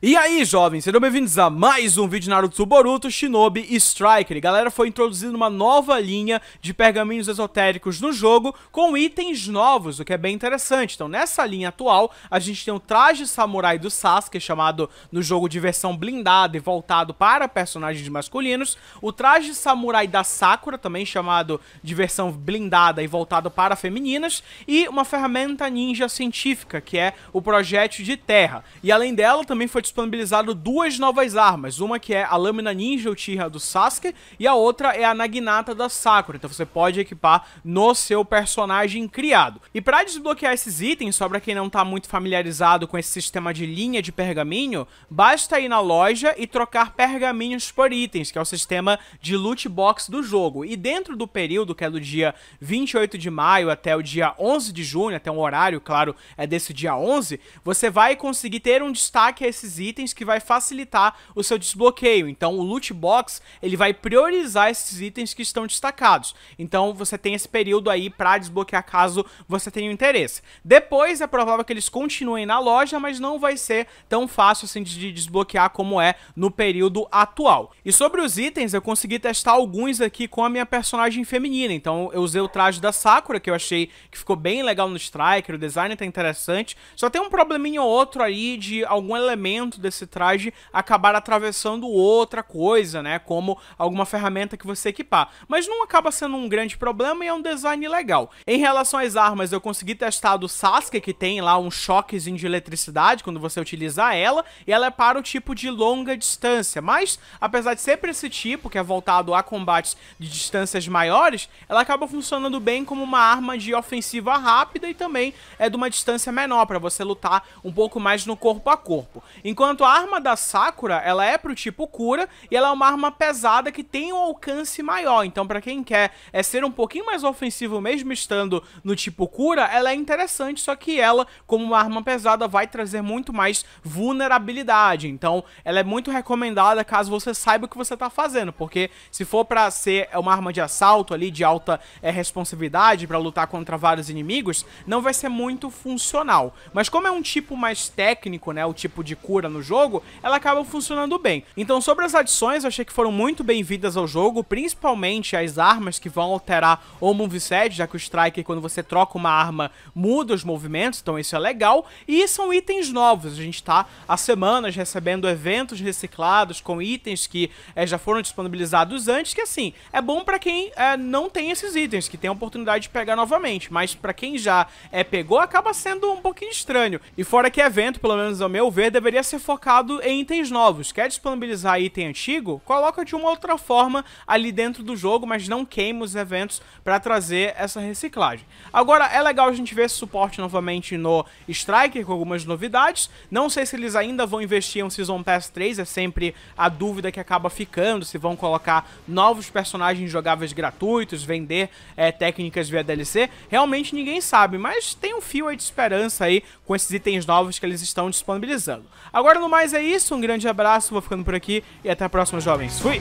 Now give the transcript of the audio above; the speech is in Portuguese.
E aí, jovens, sejam bem-vindos a mais um vídeo de Naruto Boruto, Shinobi e Striker. Galera, foi introduzido uma nova linha de pergaminhos esotéricos no jogo com itens novos, o que é bem interessante. Então, nessa linha atual, a gente tem o traje samurai do Sasuke, é chamado no jogo de versão blindada e voltado para personagens masculinos, o traje samurai da Sakura, também chamado de versão blindada e voltado para femininas, e uma ferramenta ninja científica, que é o projétil de terra. E além dela, também foi disponibilizado duas novas armas, uma que é a Lâmina Ninja Uchiha do Sasuke e a outra é a Naginata da Sakura, então você pode equipar no seu personagem criado. E para desbloquear esses itens, só para quem não está muito familiarizado com esse sistema de linha de pergaminho, basta ir na loja e trocar pergaminhos por itens, que é o sistema de loot box do jogo. E dentro do período, que é do dia 28 de maio até o dia 11 de junho, até um horário, claro, é desse dia 11, você vai conseguir ter um destaque a esses itens que vai facilitar o seu desbloqueio. Então o loot box, ele vai priorizar esses itens que estão destacados. Então você tem esse período aí para desbloquear caso você tenha interesse. Depois é provável que eles continuem na loja, mas não vai ser tão fácil assim de desbloquear como é no período atual. E sobre os itens, eu consegui testar alguns aqui com a minha personagem feminina. Então eu usei o traje da Sakura, que eu achei que ficou bem legal no Striker, o design tá interessante. Só tem um probleminha ou outro aí de algum elemento dentro desse traje acabar atravessando outra coisa, né? Como alguma ferramenta que você equipar. Mas não acaba sendo um grande problema e é um design legal. Em relação às armas, eu consegui testar do Sasuke, que tem lá um choquezinho de eletricidade quando você utilizar ela, e ela é para o tipo de longa distância. Mas, apesar de ser para esse tipo, que é voltado a combates de distâncias maiores, ela acaba funcionando bem como uma arma de ofensiva rápida e também é de uma distância menor, para você lutar um pouco mais no corpo a corpo. Em Enquanto a arma da Sakura, ela é pro tipo cura e ela é uma arma pesada que tem um alcance maior. Então, para quem quer é ser um pouquinho mais ofensivo mesmo estando no tipo cura, ela é interessante, só que ela, como uma arma pesada, vai trazer muito mais vulnerabilidade. Então, ela é muito recomendada caso você saiba o que você tá fazendo, porque se for para ser é uma arma de assalto ali de alta é, responsividade para lutar contra vários inimigos, não vai ser muito funcional. Mas como é um tipo mais técnico, né, o tipo de cura no jogo, ela acaba funcionando bem. Então, sobre as adições, eu achei que foram muito bem-vindas ao jogo, principalmente as armas que vão alterar o moveset, já que o Striker, quando você troca uma arma, muda os movimentos, então isso é legal. E são itens novos, a gente está há semanas recebendo eventos reciclados com itens que é, já foram disponibilizados antes, que assim, é bom para quem é, não tem esses itens, que tem a oportunidade de pegar novamente, mas para quem já é, pegou, acaba sendo um pouquinho estranho. E fora que evento, pelo menos ao meu ver, deveria ser ser focado em itens novos. Quer disponibilizar item antigo? Coloca de uma outra forma ali dentro do jogo, mas não queima os eventos para trazer essa reciclagem. Agora, é legal a gente ver esse suporte novamente no Striker, com algumas novidades. Não sei se eles ainda vão investir em um Season Pass 3, é sempre a dúvida que acaba ficando, se vão colocar novos personagens jogáveis gratuitos, vender é, técnicas via DLC. Realmente ninguém sabe, mas tem um fio aí de esperança aí com esses itens novos que eles estão disponibilizando. Agora, Agora no mais é isso, um grande abraço, vou ficando por aqui e até a próxima, jovens. Fui!